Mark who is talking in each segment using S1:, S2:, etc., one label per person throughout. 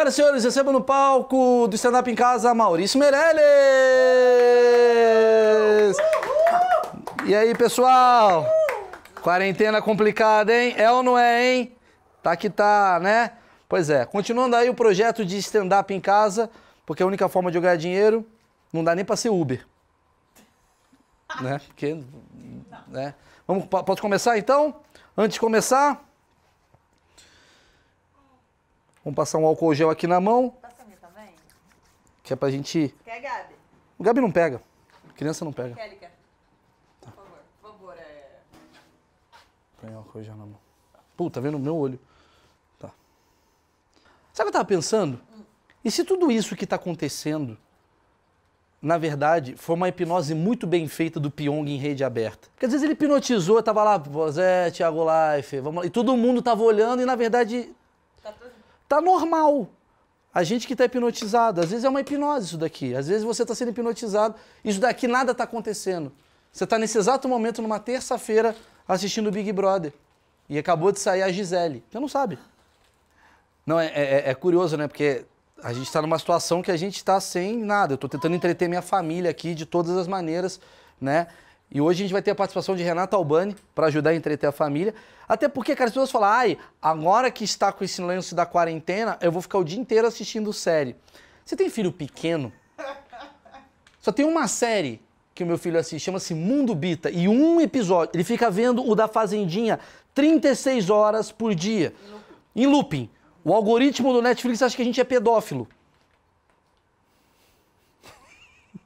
S1: Senhoras e senhores, recebo no palco do Stand Up em Casa Maurício Meirelles! E aí, pessoal? Quarentena complicada, hein? É ou não é, hein? Tá que tá, né? Pois é, continuando aí o projeto de stand-up em casa, porque a única forma de eu ganhar dinheiro não dá nem pra ser Uber. Né? Porque. Né? Vamos, pode começar então? Antes de começar. Vamos passar um álcool gel aqui na mão. Passa a mim também. Que é pra gente... Quer, Gabi? O Gabi não pega. A criança não pega. Kélica. Tá. Por favor. Por favor, é... Põe álcool gel na mão. Puta, tá vendo o meu olho. Tá. Sabe o que eu tava pensando? Hum. E se tudo isso que tá acontecendo, na verdade, foi uma hipnose muito bem feita do Pyong em rede aberta? Porque às vezes ele hipnotizou, tava lá, Zé, Thiago Life, vamos lá. E todo mundo tava olhando e, na verdade, tá normal. A gente que está hipnotizado, às vezes é uma hipnose isso daqui. Às vezes você está sendo hipnotizado, isso daqui nada está acontecendo. Você está nesse exato momento, numa terça-feira, assistindo o Big Brother. E acabou de sair a Gisele. Você não sabe. Não, é, é, é curioso, né? Porque a gente está numa situação que a gente está sem nada. Eu estou tentando entreter minha família aqui de todas as maneiras, né? E hoje a gente vai ter a participação de Renata Albani para ajudar a entreter a família. Até porque, cara, as pessoas falam, ai, agora que está com esse lance da quarentena, eu vou ficar o dia inteiro assistindo série. Você tem filho pequeno? Só tem uma série que o meu filho assiste, chama-se Mundo Bita, e um episódio, ele fica vendo o da Fazendinha 36 horas por dia. Em looping. O algoritmo do Netflix acha que a gente é pedófilo.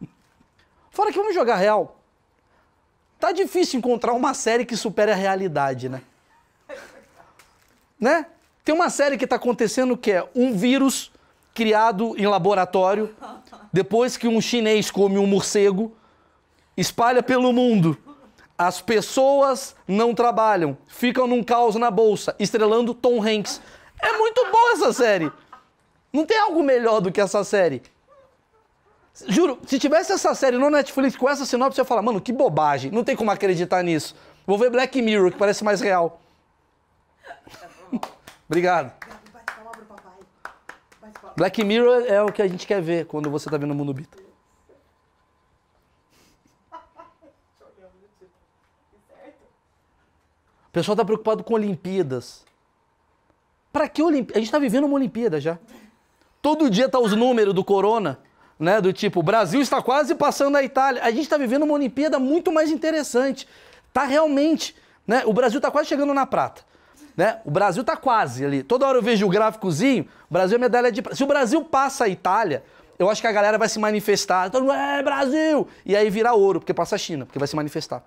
S1: Fora que vamos jogar real. Tá difícil encontrar uma série que supere a realidade, né? Né? Tem uma série que tá acontecendo que é um vírus criado em laboratório, depois que um chinês come um morcego, espalha pelo mundo. As pessoas não trabalham, ficam num caos na bolsa, estrelando Tom Hanks. É muito boa essa série. Não tem algo melhor do que essa série. Juro, se tivesse essa série no Netflix com essa sinopse, eu ia falar, mano, que bobagem, não tem como acreditar nisso. Vou ver Black Mirror, que parece mais real. Obrigado. Black Mirror é o que a gente quer ver quando você tá vendo o mundo bita. O pessoal tá preocupado com Olimpíadas. Pra que Olimpíadas? A gente tá vivendo uma Olimpíada já. Todo dia tá os números do corona né? Do tipo, o Brasil está quase passando a Itália. A gente está vivendo uma Olimpíada muito mais interessante. Tá realmente, né? O Brasil está quase chegando na prata. Né? O Brasil está quase ali. Toda hora eu vejo o gráficozinho, o Brasil é medalha de prata. Se o Brasil passa a Itália, eu acho que a galera vai se manifestar. Todo mundo, é Brasil! E aí vira ouro, porque passa a China, porque vai se manifestar.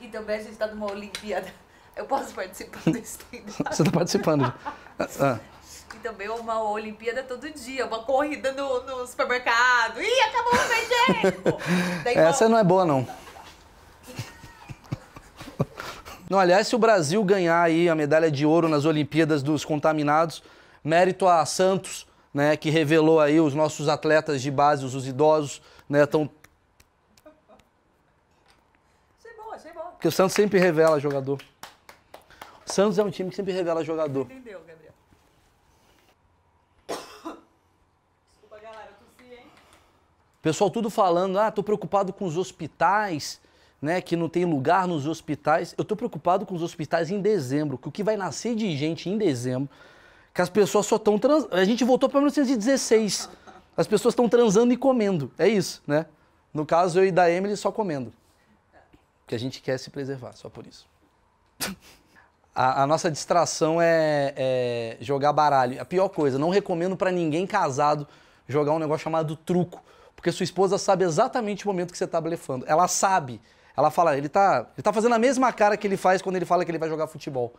S1: E então, também a gente está numa Olimpíada. Eu posso participar desse Você está participando. Né? ah também uma Olimpíada todo dia, uma corrida no, no supermercado. Ih, acabou o tempo! Essa não é boa, não. Não, aliás, se o Brasil ganhar aí a medalha de ouro nas Olimpíadas dos Contaminados, mérito a Santos, né, que revelou aí os nossos atletas de base, os idosos, né, tão... Achei Porque o Santos sempre revela jogador. O Santos é um time que sempre revela jogador. Entendeu, Gabriel? Pessoal tudo falando, ah, tô preocupado com os hospitais, né, que não tem lugar nos hospitais. Eu tô preocupado com os hospitais em dezembro, que o que vai nascer de gente em dezembro, que as pessoas só estão trans... A gente voltou para 1916. As pessoas estão transando e comendo. É isso, né? No caso, eu e da Emily só comendo. Porque a gente quer se preservar, só por isso. A, a, nossa distração é, é, jogar baralho. A pior coisa, não recomendo para ninguém casado jogar um negócio chamado truco. Porque sua esposa sabe exatamente o momento que você está blefando. Ela sabe. Ela fala, ele está ele tá fazendo a mesma cara que ele faz quando ele fala que ele vai jogar futebol.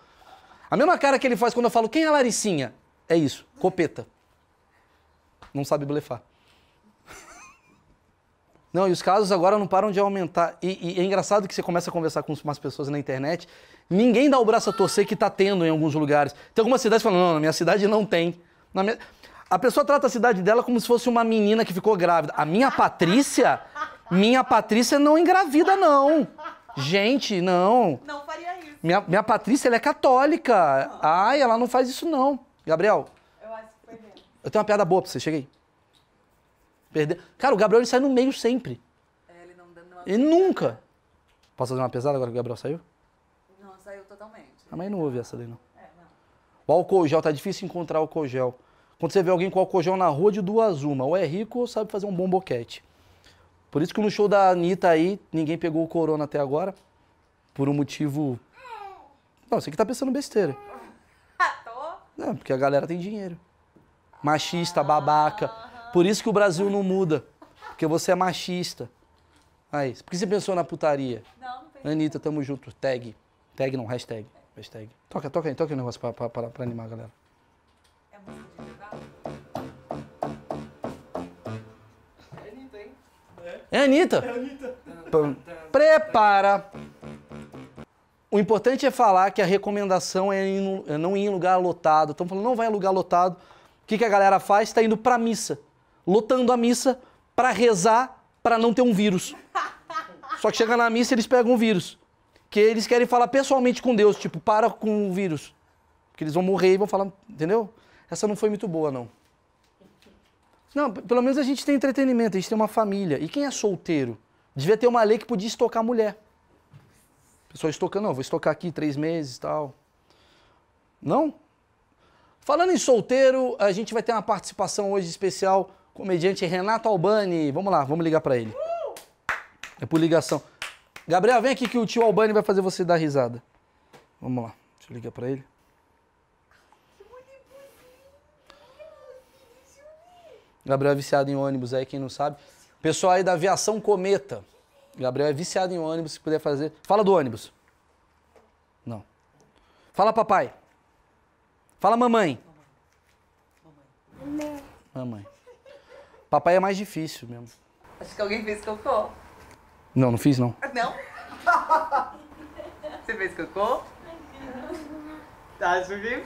S1: A mesma cara que ele faz quando eu falo, quem é a Laricinha? É isso, copeta. Não sabe blefar. Não, e os casos agora não param de aumentar. E, e, é engraçado que você começa a conversar com umas pessoas na internet, ninguém dá o braço a torcer que está tendo em alguns lugares. Tem algumas cidades falando, não, na minha cidade não tem. Na minha... A pessoa trata a cidade dela como se fosse uma menina que ficou grávida. A minha Patrícia, minha Patrícia não engravida, não. Gente, não. Não faria isso. Minha, minha Patrícia, ela é católica. Ai, ela não faz isso, não. Gabriel. Eu acho que perdeu. Eu tenho uma piada boa pra você, cheguei. Perdeu. Cara, o Gabriel ele sai no meio sempre. É, ele não dando uma... Ele nunca. Posso fazer uma pesada agora que o Gabriel saiu? Não, saiu totalmente. A mãe não ouve essa daí, não. É, não. O álcool gel, tá difícil encontrar álcool gel. Quando você vê alguém com alcojão na rua de duas uma, ou é rico ou sabe fazer um bom boquete. Por isso que no show da Anitta aí, ninguém pegou o corona até agora. Por um motivo. Não, você que tá pensando besteira. Não, porque a galera tem dinheiro. Machista, babaca. Por isso que o Brasil não muda. Porque você é machista. Aí, por que você pensou na putaria? Não, não tem. Anitta, tamo junto. Tag. Tag não, hashtag. Hashtag. Toca, toca aí, toca o um negócio pra, pra, pra, pra animar a galera. É muito É a Anitta. É a Anitta. Prepara. O importante é falar que a recomendação é, é não ir em lugar lotado. Estão falando, não vai em lugar lotado. O que, que a galera faz? Está indo para missa. Lotando a missa para rezar para não ter um vírus. Só que chega na missa eles pegam o vírus. Que eles querem falar pessoalmente com Deus, tipo, para com o vírus. Porque eles vão morrer e vão falar, entendeu? Essa não foi muito boa, não. Não, pelo menos a gente tem entretenimento, a gente tem uma família. E quem é solteiro? Devia ter uma lei que podia estocar mulher. Pessoal estocando, não, vou estocar aqui três meses e tal. Não? Falando em solteiro, a gente vai ter uma participação hoje especial, comediante Renato Albani. Vamos lá, vamos ligar para ele. É por ligação. Gabriel, vem aqui que o tio Albani vai fazer você dar risada. Vamos lá, deixa eu ligar para ele. Gabriel é viciado em ônibus aí, quem não sabe. Pessoal aí da aviação Cometa. Gabriel é viciado em ônibus, se puder fazer. Fala do ônibus. Não. Fala papai. Fala mamãe. Mamãe. Mamãe. mamãe. Papai é mais difícil mesmo. Acho que alguém fez cocô. Não, não fiz não. Não? Você fez cocô? tá subindo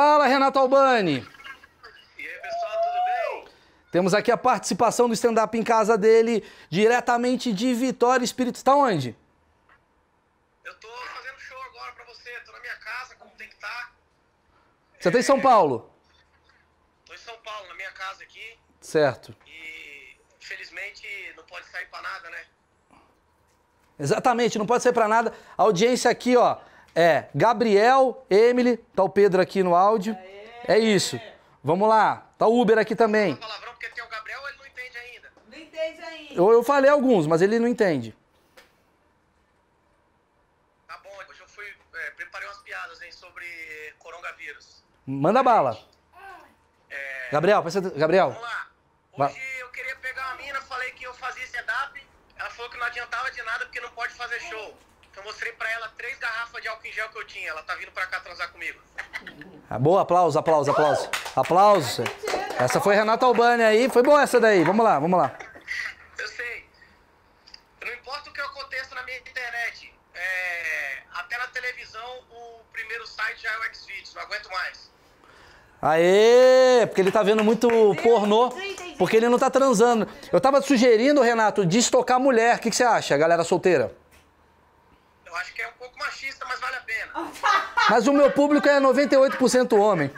S1: Fala, Renato Albani. E aí, pessoal, tudo bem? Temos aqui a participação do stand-up em casa dele, diretamente de Vitória Espírito. Está onde? Eu tô fazendo show agora pra você. Tô na minha casa, como tem que estar. Tá. Você é... tá em São Paulo? Tô em São Paulo, na minha casa aqui. Certo. E, infelizmente, não pode sair pra nada, né? Exatamente, não pode sair pra nada. A audiência aqui, ó. É, Gabriel, Emily, tá o Pedro aqui no áudio. Aê. É isso. Vamos lá. Tá o Uber aqui também. Palavrão porque tem o Gabriel, ele não entende ainda. Não entende ainda. Eu, eu falei alguns, mas ele não entende. Tá bom, hoje eu fui, é, preparei umas piadas hein, sobre coronavírus. Manda bala. É... Gabriel, pensa, Gabriel. Vamos lá. Hoje eu queria pegar uma mina, falei que eu fazia setup. Ela falou que não adiantava de nada porque não pode fazer show. Eu mostrei para ela três garrafas de álcool em gel que eu tinha. Ela tá vindo para cá transar comigo. Ah, boa, aplauso, aplauso, aplauso. Aplauso. Essa foi Renata Albani aí. Foi boa essa daí. Vamos lá, vamos lá. Eu sei. Não importa o que aconteça na minha internet. É... Até na televisão, o primeiro site já é o Xvideos. Não aguento mais. Aê! Porque ele tá vendo muito pornô, porque ele não tá transando. Eu tava sugerindo, Renato, de estocar mulher. O que, que você acha, galera solteira? pouco machista, mas vale a pena. Mas o meu público é 98% homem.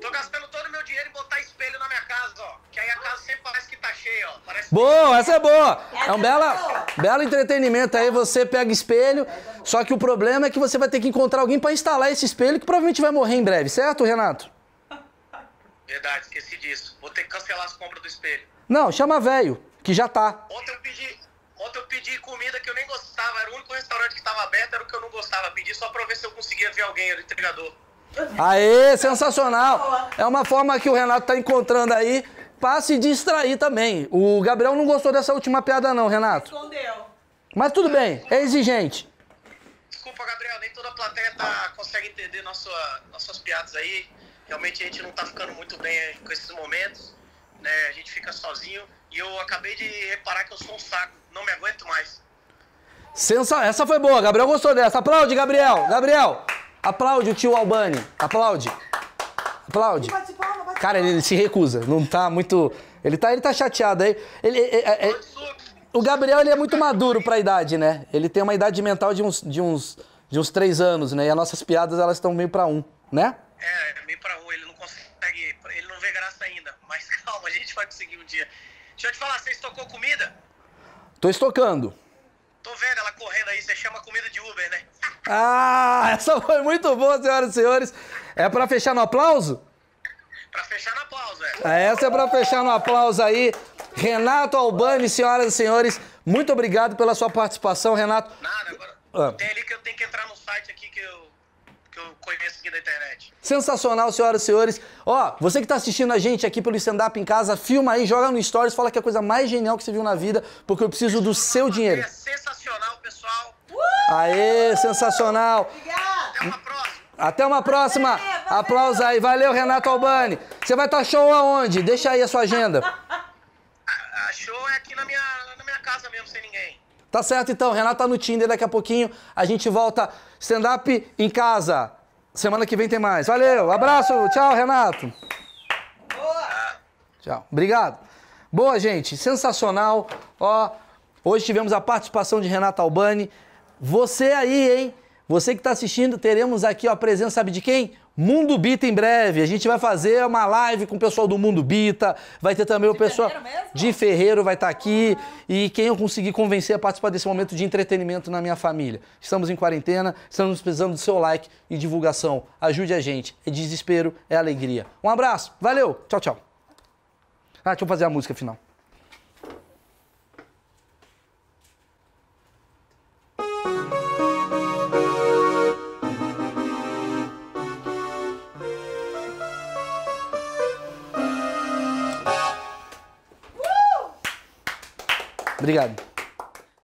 S1: Tô gastando todo o meu dinheiro em botar espelho na minha casa, ó. Que aí a casa sempre parece que tá cheia, ó. Parece boa, que... essa é boa. É, é um bela, belo entretenimento aí. Você pega espelho, só que o problema é que você vai ter que encontrar alguém pra instalar esse espelho que provavelmente vai morrer em breve, certo, Renato? Verdade, esqueci disso. Vou ter que cancelar as compras do espelho. Não, chama velho, que já tá. Ontem eu pedi, Ontem eu pedi comida que eu nem gostava, era o único restaurante que estava aberto, era o que eu não gostava. Pedi só para ver se eu conseguia ver alguém, ali o entregador. Aê, sensacional! É uma forma que o Renato tá encontrando aí para se distrair também. O Gabriel não gostou dessa última piada, não, Renato. Escondeu. Mas tudo bem, é exigente. Desculpa, Gabriel, nem toda a plateia tá, consegue entender nossa, nossas piadas aí. Realmente a gente não tá ficando muito bem com esses momentos, né? A gente fica sozinho. E eu acabei de reparar que eu sou um saco, não me aguento mais. Sensa... Essa foi boa, Gabriel gostou dessa. Aplaude, Gabriel! Gabriel! Aplaude o tio Albani. Aplaude. Aplaude. Cara, ele, ele se recusa. Não tá muito. Ele tá, ele tá chateado aí. Ele, é, é, é... O Gabriel ele é muito maduro pra idade, né? Ele tem uma idade mental de uns, de uns, de uns três anos, né? E as nossas piadas elas estão meio pra um, né? É, meio pra um. Ele não consegue. Ele não vê graça ainda. Mas calma, a gente vai conseguir um dia. Deixa eu te falar, você estocou comida? Tô estocando. Tô vendo ela correndo aí, você chama comida de Uber, né? Ah, essa foi muito boa, senhoras e senhores. É para fechar no aplauso? Pra fechar no aplauso, é. Ah, essa é pra fechar no aplauso aí. Renato Albani, senhoras e senhores, muito obrigado pela sua participação, Renato. Nada, agora ah. tem ali que eu tenho que entrar no site aqui que eu que eu conheço aqui da internet. Sensacional, senhoras e senhores. Ó, você que tá assistindo a gente aqui pelo Stand Up em casa, filma aí, joga no Stories, fala que é a coisa mais genial que você viu na vida, porque eu preciso do seu dinheiro. É sensacional, pessoal. Uh! Aê, sensacional. Obrigado. Até uma próxima. Até uma próxima. Valeu, valeu. aí. Valeu, Renato Albani. Você vai estar tá show aonde? Deixa aí a sua agenda. A, a show é aqui na minha, na minha casa mesmo, sem ninguém. Tá certo então, Renata tá no Tinder daqui a pouquinho. A gente volta stand-up em casa. Semana que vem tem mais. Valeu, abraço, tchau, Renato. Boa. Tchau, obrigado. Boa, gente, sensacional. Ó, hoje tivemos a participação de Renata Albani. Você aí, hein? Você que está assistindo, teremos aqui ó, a presença, sabe de quem? Mundo Bita em breve. A gente vai fazer uma live com o pessoal do Mundo Bita. Vai ter também de o pessoal de Ferreiro vai estar tá aqui. Uhum. E quem eu conseguir convencer a participar desse momento de entretenimento na minha família. Estamos em quarentena, estamos precisando do seu like e divulgação. Ajude a gente. É desespero, é alegria. Um abraço, valeu, tchau, tchau. Ah, deixa eu fazer a música final. Obrigado.